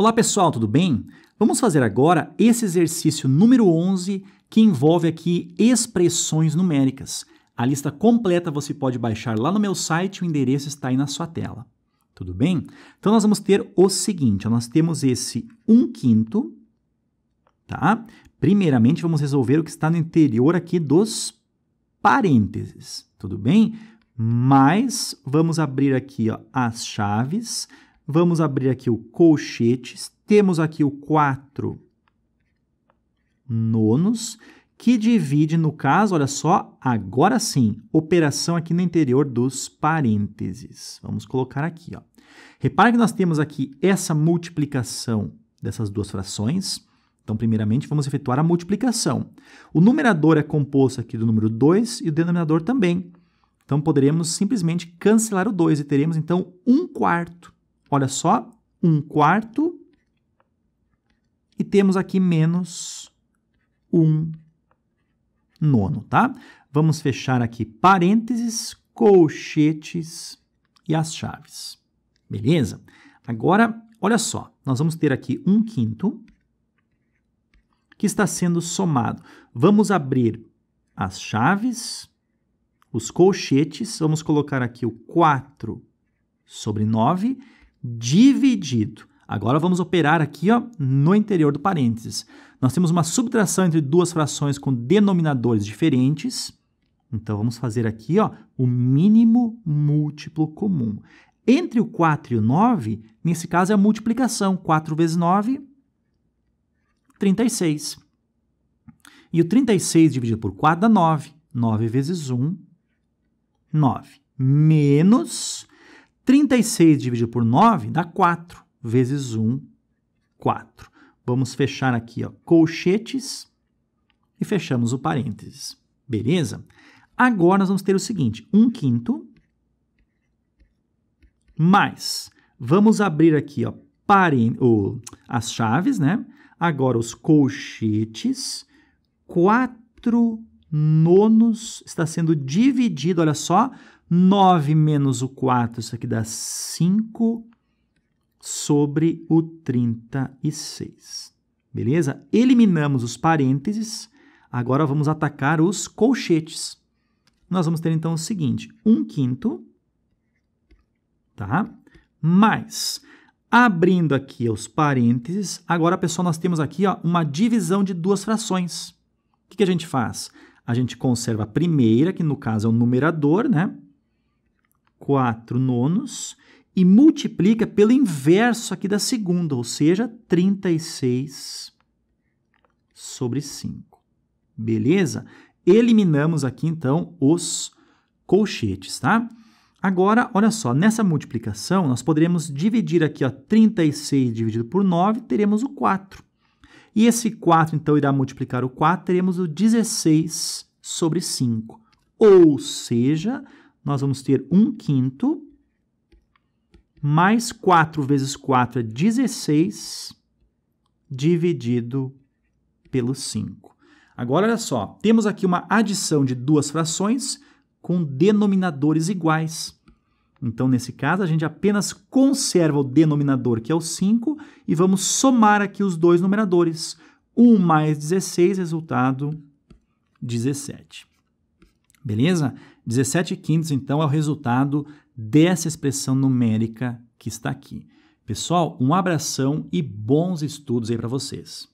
Olá pessoal, tudo bem? Vamos fazer agora esse exercício número 11 que envolve aqui expressões numéricas. A lista completa você pode baixar lá no meu site, o endereço está aí na sua tela. Tudo bem? Então nós vamos ter o seguinte, nós temos esse 1 quinto, tá? Primeiramente vamos resolver o que está no interior aqui dos parênteses, tudo bem? Mas vamos abrir aqui ó, as chaves, Vamos abrir aqui o colchetes. Temos aqui o 4 nonos, que divide, no caso, olha só, agora sim, operação aqui no interior dos parênteses. Vamos colocar aqui. Ó. Repare que nós temos aqui essa multiplicação dessas duas frações. Então, primeiramente, vamos efetuar a multiplicação. O numerador é composto aqui do número 2 e o denominador também. Então, poderemos simplesmente cancelar o 2 e teremos, então, 1 um quarto. Olha só, 1 quarto. E temos aqui menos 1 nono, tá? Vamos fechar aqui parênteses, colchetes e as chaves. Beleza? Agora, olha só, nós vamos ter aqui 1 quinto que está sendo somado. Vamos abrir as chaves, os colchetes, vamos colocar aqui o 4 sobre 9 dividido. Agora vamos operar aqui ó, no interior do parênteses. Nós temos uma subtração entre duas frações com denominadores diferentes. Então vamos fazer aqui ó, o mínimo múltiplo comum. Entre o 4 e o 9, nesse caso é a multiplicação. 4 vezes 9, 36. E o 36 dividido por 4 dá 9. 9 vezes 1, 9. Menos 36 dividido por 9 dá 4, vezes 1, 4. Vamos fechar aqui, ó, colchetes e fechamos o parênteses. Beleza? Agora nós vamos ter o seguinte, 1 quinto mais, vamos abrir aqui, ó, parem, o, as chaves, né? Agora os colchetes, 4 nonos está sendo dividido, olha só, 9 menos o 4, isso aqui dá 5 sobre o 36. Beleza? Eliminamos os parênteses. Agora vamos atacar os colchetes. Nós vamos ter então o seguinte: 1 quinto, tá? Mais. Abrindo aqui os parênteses, agora, pessoal, nós temos aqui ó, uma divisão de duas frações. O que, que a gente faz? A gente conserva a primeira, que no caso é o numerador, né? 4 nonos e multiplica pelo inverso aqui da segunda, ou seja, 36 sobre 5. Beleza? Eliminamos aqui, então, os colchetes, tá? Agora, olha só, nessa multiplicação, nós poderemos dividir aqui, ó, 36 dividido por 9, teremos o 4. E esse 4, então, irá multiplicar o 4, teremos o 16 sobre 5. Ou seja, nós vamos ter 1 quinto, mais 4 vezes 4 é 16, dividido pelo 5. Agora, olha só, temos aqui uma adição de duas frações com denominadores iguais. Então, nesse caso, a gente apenas conserva o denominador, que é o 5, e vamos somar aqui os dois numeradores. 1 mais 16, resultado 17. Beleza? 17 quintos, então, é o resultado dessa expressão numérica que está aqui. Pessoal, um abração e bons estudos aí para vocês.